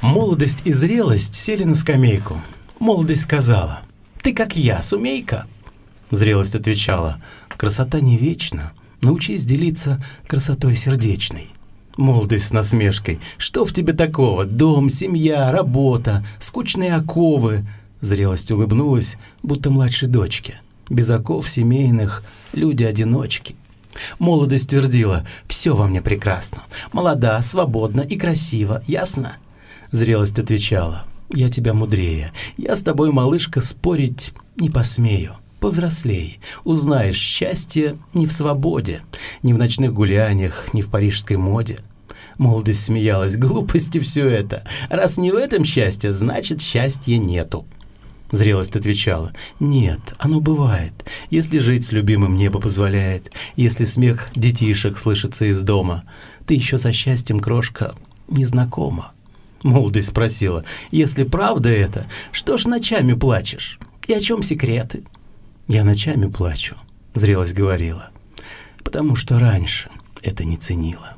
Молодость и зрелость сели на скамейку. Молодость сказала, «Ты как я, сумейка!» Зрелость отвечала, «Красота не вечна, научись делиться красотой сердечной». Молодость с насмешкой, «Что в тебе такого? Дом, семья, работа, скучные оковы!» Зрелость улыбнулась, будто младшей дочке. Без оков семейных люди-одиночки. Молодость твердила, «Все во мне прекрасно. Молода, свободна и красива, ясно?» Зрелость отвечала. «Я тебя мудрее. Я с тобой, малышка, спорить не посмею. Повзрослей. Узнаешь счастье не в свободе, не в ночных гуляниях, не в парижской моде». Молодость смеялась. «Глупости все это. Раз не в этом счастье, значит, счастья нету». Зрелость отвечала. «Нет, оно бывает, если жить с любимым небо позволяет, если смех детишек слышится из дома. Ты еще со счастьем, крошка, незнакома. Молодость спросила, если правда это, что ж ночами плачешь? И о чем секреты? Я ночами плачу, зрелость говорила, потому что раньше это не ценила.